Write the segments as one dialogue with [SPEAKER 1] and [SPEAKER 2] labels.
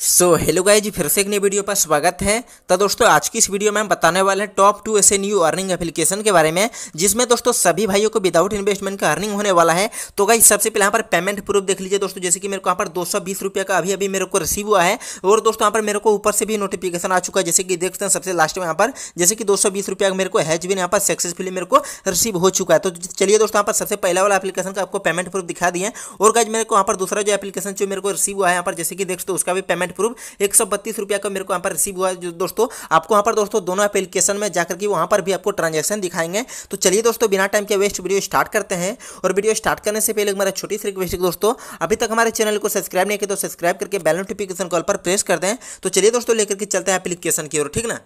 [SPEAKER 1] so hello guys फिर से एक नई वीडियो पर स्वागत है तो दोस्तों आज की इस वीडियो में हम बताने वाले हैं टॉप टू ऐसे न्यू अर्निंग एप्लीकेशन के बारे में जिसमें दोस्तों सभी भाइयों को विदाउट इन्वेस्टमेंट का अर्निंग होने वाला है तो गाई सबसे पहले यहाँ पर पेमेंट प्रूफ देख लीजिए दोस्तों जैसे कि मेरे को यहाँ पर दो का अभी अभी मेरे को रिसीव हुआ है और दोस्तों यहाँ पर मेरे को ऊपर से भी नोटिफिकेशन आ चुका है जैसे कि देखते हैं सबसे लास्ट में यहाँ पर जैसे कि दो का मेरे को हैज भी यहाँ पर सक्सेसफुली मेरे को रिसीव हो चुका है तो चलिए दोस्तों यहाँ पर सबसे पहला वाला एप्लीकेशन का आपको पेमेंट प्रूफ दिखा दिए और गाइज मेरे को यहाँ पर दूसरा जो एप्लीकेशन जो मेरे को रिसीव हुआ है यहाँ पर जैसे कि देखते उसका भी पेमेंट पेमेंट प्रूफ एक सौ बत्तीस रुपया का मेरे को यहाँ पर रिसीव हुआ जो दोस्तों आपको वहाँ पर दोस्तों दोनों एप्लीकेशन में जाकर के वहाँ पर भी आपको ट्रांजेक्शन दिखाएंगे तो चलिए दोस्तों बिना टाइम के वेस्ट वीडियो स्टार्ट करते हैं और वीडियो स्टार्ट करने से पहले मेरा छोटी सी रिक्वेस्ट दोस्तों अभी तक हमारे चैनल को सब्सक्राइब नहीं किया तो सब्सक्राइब करके बेल नोटिफिकेशन कॉल पर प्रेस कर दें तो चलिए दोस्तों लेकर के चलते हैं एप्लीकेशन की ओर ठीक ना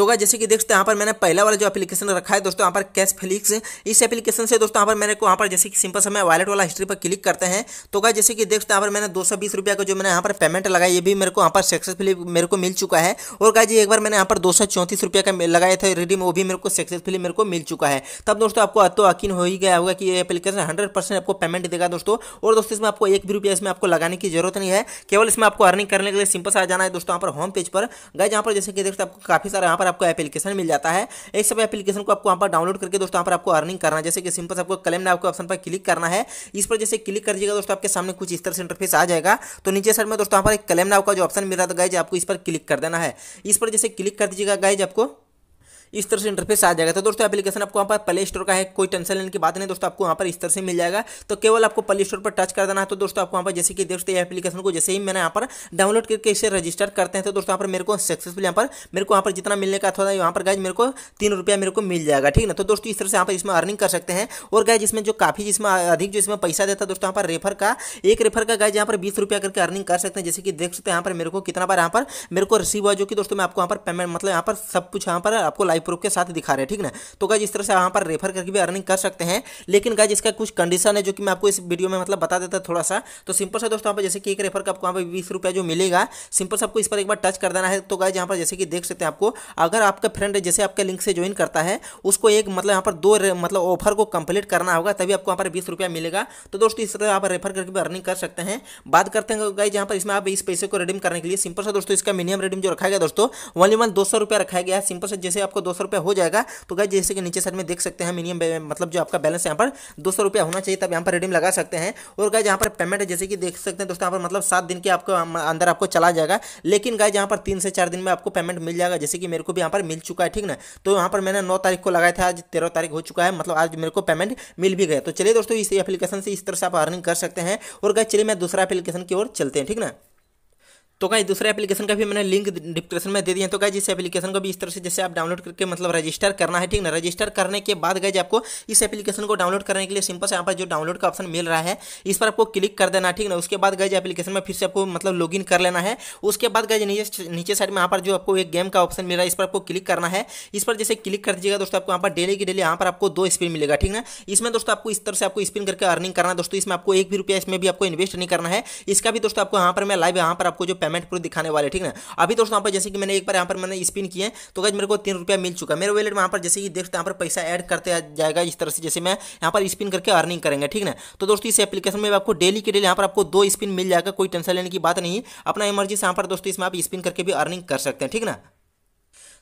[SPEAKER 1] तो अगर जैसे कि देख सकते हैं यहाँ पर मैंने पहला वाला जो एप्लीकेशन रखा है दोस्तों यहाँ पर कैश फिलिक्स इस एप्लीकेशन से दोस्तों यहाँ पर मेरे को यहाँ पर जैसे कि सिंपल समय वॉलेट वाला हिस्ट्री पर क्लिक करते हैं तो अगर जैसे कि देख सकते हैं यहाँ पर मैंने दो सौ का जो मैंने यहाँ पर पेमेंट लगाया ये भी मेरे को यहाँ पर सक्सेसफुली मेरे को मिल चुका है और जी एक बार मैंने यहाँ पर दो रुपया का लगाया था रिडीम वो भी मेरे को सक्सेसफुली मेरे को मिल चुका है तब दोस्तों आपको तो यकीन हो ही गया होगा कि ये एप्लीकेशन हंड्रेड परसेंट आपको पेमेंट देगा दोस्तों और दोस्तों इसमें आपको एक भी रुपया इसमें आपको लगाने की जरूरत नहीं है केवल इसमें आपको अर्निंग करने के लिए सिंपल सा जाना है दोस्तों यहाँ पर होम पेज पर गए जहाँ पर जैसे कि देखते आपको काफी सारा यहाँ पर आपको एप्लीकेशन मिल जाता है एक सब एप्लीकेशन को आपको वहाँ पर डाउनलोड करके दोस्तों यहाँ पर आपको अर्निंग करना है जैसे कि सिंपल आपको कलम आपको ऑप्शन पर क्लिक करना है इस पर जैसे क्लिक कर दीजिएगा दोस्तों आपके सामने कुछ इस तरह से इंटरफेस आ जाएगा तो नीचे सर में दोस्तों यहाँ पर एक कलम ना का जो ऑप्शन मिल रहा था गाइज आपको इस पर क्लिक कर देना है इस पर जैसे क्लिक कर दीजिएगा गाइज आपको इस तरह से इंटरफेस आ जाएगा तो दोस्तों एप्लीकेशन आपको वहाँ पर प्ले स्टोर का है कोई टेंशन लेने की बात नहीं दोस्तों आपको वहाँ पर इस तरह से मिल जाएगा तो केवल आपको प्ले स्टोर पर टच कर देना है तो दोस्तों आपको वहाँ पर जैसे कि दोस्तों एप्लीकेशन को जैसे ही मैंने यहाँ पर डाउनलोड करके इसे रजिस्टर करते हैं तो दोस्तों यहाँ पर मेरे को सक्सेसफुल यहाँ पर मेरे को यहाँ पर जितना मिलने का था यहाँ पर गाइज मेरे को तीन रुपया मेरे को मिल जाएगा ठीक ना तो दोस्तों इस तरह से यहाँ पर इसमें अर्निंग कर सकते हैं और गाय इसमें जो काफ़ी जिसमें अधिक जो इसमें पैसा देता है दोस्तों यहाँ पर रेफर का एक रेफर का गाइज जहाँ पर बीस रुपया करके अर्निंग कर सकते हैं जैसे कि देख सकते हैं यहाँ पर मेरे को कितना बार यहाँ पर मेरे को रिसीव हुआ जो कि दोस्तों मैं आपको यहाँ पर पेमेंट मतलब यहाँ पर सब कुछ यहाँ पर आपको लाइव लाइव प्रूफ के साथ दिखा रहे हैं ठीक ना तो गाइज इस तरह से यहाँ पर रेफर करके भी अर्निंग कर सकते हैं लेकिन गाइज इसका कुछ कंडीशन है जो कि मैं आपको इस वीडियो में मतलब बता देता थोड़ा सा तो सिंपल सा दोस्तों यहाँ पर जैसे कि एक रेफर का आपको यहाँ पर बीस रुपया जो मिलेगा सिंपल से आपको इस पर एक बार टच कर देना है तो गाइज यहाँ पर जैसे कि देख सकते हैं आपको अगर आपका फ्रेंड जैसे आपके लिंक से ज्वाइन करता है उसको एक मतलब यहाँ पर दो मतलब ऑफर को कंप्लीट करना होगा तभी आपको यहाँ पर बीस रुपया मिलेगा तो दोस्तों इस तरह आप रेफर करके भी अर्निंग कर सकते हैं बात करते हैं गाइज यहाँ पर इसमें आप इस पैसे को रिडीम करने के लिए सिंपल सा दोस्तों इसका मिनिमम रिडीम जो रखा गया दोस्तों वन वन दो सौ रुपया रखा गया सिंपल से जैसे आपको दो सौ रुपया हो जाएगा तो गाय जैसे कि नीचे साइड में देख सकते हैं मिनिमम मतलब जो आपका बैलेंस यहाँ पर दो सौ रुपया होना चाहिए तब यहाँ पर रिडीम लगा सकते हैं और गाइज यहाँ पर पेमेंट है जैसे कि देख सकते हैं दोस्तों यहाँ पर मतलब सात दिन के आपको अंदर आपको चला जाएगा लेकिन गाय यहाँ पर तीन से चार दिन में आपको पेमेंट मिल जाएगा जैसे कि मेरे को भी यहाँ पर मिल चुका है ठीक ना तो यहाँ पर मैंने नौ तारीख को लगाया था आज तेरह तारीख हो चुका है मतलब आज मेरे को पेमेंट मिल भी गया तो चलिए दोस्तों इस एप्लीकेशन से इस तरह से आप अर्निंग कर सकते हैं और गाय चलिए मैं दूसरा एप्लीकेशन की ओर चलते हैं ठीक ना तो कहीं दूसरे एप्लीकेशन का भी मैंने लिंक डिस्क्रिप्शन में दे दिया तो कहीं जिस एप्लीकेशन को भी इस तरह से जैसे आप डाउनलोड करके मतलब रजिस्टर करना है ठीक ना रजिस्टर करने के बाद गए आपको इस एप्लीकेशन को डाउनलोड करने के लिए सिंपल से यहाँ पर जो डाउनलोड का ऑप्शन मिल रहा है इस पर आपको क्लिक कर देना ठीक ना उसके बाद गए एप्लीकेशन में फिर से आपको मतलब लॉग कर लेना है उसके बाद गए नीचे नीचे साइड में यहाँ पर जो आपको एक गेम का ऑप्शन मिल रहा है इस पर आपको क्लिक करना है इस पर जैसे क्लिक कर दीजिएगा दोस्तों आपको यहाँ पर डेली की डेली यहाँ पर आपको दो स्पिन मिलेगा ठीक ना इसमें दोस्तों आपको इस तरह से आपको स्पिन करके अर्निंग करना दोस्तों इसमें आपको एक भी रुपया इसमें भी आपको इन्वेस्ट नहीं करना है इसका भी दोस्तों आपको यहाँ पर मैं लाइव यहाँ पर आपको जो पेमेंट प्रूफ दिखाने वाले ठीक ना अभी दोस्तों यहाँ पर जैसे कि मैंने एक बार यहाँ पर मैंने स्पिन किए तो गज मेरे को तीन रुपया मिल चुका है मेरे वेलेट में यहाँ पर जैसे कि देखते यहाँ पर पैसा ऐड करते जाएगा इस तरह से जैसे मैं यहाँ पर स्पिन करके अर्निंग करेंगे ठीक है तो दोस्तों इस एप्लीकेशन में आपको डेली के डेली यहाँ पर आपको दो स्पिन मिल जाएगा कोई टेंशन लेने की बात नहीं अपना इमर्जी से यहाँ पर दोस्तों इसमें आप स्पिन करके भी अर्निंग कर सकते हैं ठीक ना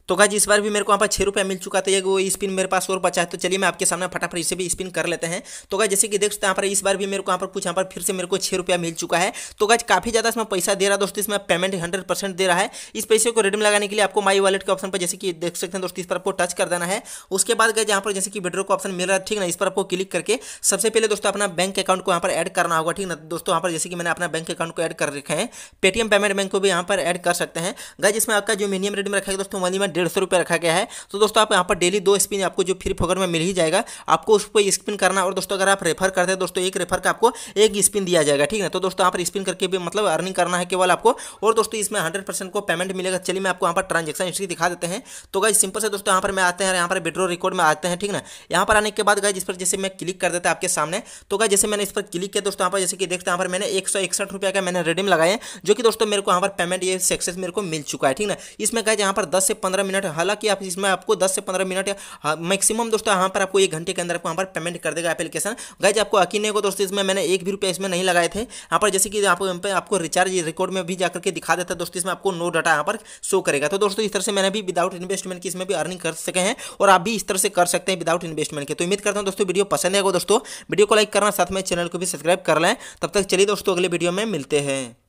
[SPEAKER 1] तो गाइज इस बार भी मेरे को यहाँ पर छः रुपया मिल चुका था वो स्पिन मेरे पास और बचा है तो चलिए मैं आपके सामने फटाफट इसे भी स्पिन कर लेते हैं तो गाइज जैसे कि देख सकते हैं यहाँ पर इस बार भी मेरे को यहाँ पर कुछ यहाँ पर फिर से मेरे को छः रुपया मिल चुका है तो गाइज काफ़ी ज़्यादा इसमें पैसा दे रहा है दोस्तों इसमें पेमेंट हंड्रेड दे रहा है इस पैसे को रेडम लगाने के लिए आपको माई वालेट के ऑप्शन पर जैसे कि देख सकते हैं दोस्तों इस पर आपको टच कर देना है उसके बाद गए यहाँ पर जैसे कि विड्रो का ऑप्शन मिल रहा है ठीक ना इस पर आपको क्लिक करके सबसे पहले दोस्तों अपना बैंक अकाउंट को यहाँ पर एड करना होगा ठीक ना दोस्तों यहाँ पर जैसे कि मैंने अपना बैंक अकाउंट को एड कर रखे हैं पेटीएम पेमेंट बैंक को भी यहाँ पर एड कर सकते हैं गज इसमें आपका जो मिनिमम रेट में रखा है दोस्तों मनी डेढ़ सौ रुपये रखा गया है तो दोस्तों आप यहाँ पर डेली दो स्पिन आपको जो फ्री फोकर में मिल ही जाएगा आपको उस पर स्पिन करना और दोस्तों अगर आप रेफर करते हैं दोस्तों एक रेफर का आपको एक स्पिन दिया जाएगा ठीक है तो दोस्तों यहाँ पर स्पिन करके भी मतलब अर्निंग करना है केवल आपको और दोस्तों इसमें हंड्रेड को पेमेंट मिलेगा चलिए मैं आपको यहाँ पर ट्रांजेक्शन हिस्ट्री दिखा देते हैं तो गाइज सिंपल से दोस्तों यहाँ पर मैं आते हैं यहाँ पर विड्रो रिकॉर्ड में आते हैं ठीक ना यहाँ पर आने के बाद गाइज इस पर जैसे मैं क्लिक कर देता आपके सामने तो गाइज जैसे मैंने इस पर क्लिक किया दोस्तों यहाँ पर जैसे कि देखते हैं पर मैंने एक सौ इकसठ रुपया का मैंने रिडीम लगाए जो कि दोस्तों मेरे को यहाँ पर पेमेंट ये सक्सेस मेरे को मिल चुका है ठीक ना इसमें गाइज यहाँ पर दस से पंद्रह मिनट हालांकि आप इसमें आपको दस से पंद्रह मिनट हाँ, मैक्सिमम दोस्तों यहाँ पर आपको एक घंटे के अंदर आपको यहाँ पर पेमेंट कर देगा एप्लीकेशन गाइज आपको अकीन को दोस्तों इसमें मैंने एक भी रुपया इसमें नहीं लगाए थे यहाँ पर जैसे कि आप आपको रिचार्ज रिकॉर्ड में भी जाकर के दिखा देता है दोस्तों इसमें आपको नो डाटा यहाँ पर शो करेगा तो दोस्तों इस तरह से मैंने भी विदाउट इन्वेस्टमेंट की इसमें भी अर्निंग कर सके हैं और आप भी इस तरह से कर सकते हैं विदाउट इन्वेस्टमेंट के तो उम्मीद करता हूँ दोस्तों वीडियो पसंद आएगा दोस्तों वीडियो को लाइक करना साथ में चैनल को भी सब्सक्राइब कर लें तब तक चलिए दोस्तों अगले वीडियो में मिलते हैं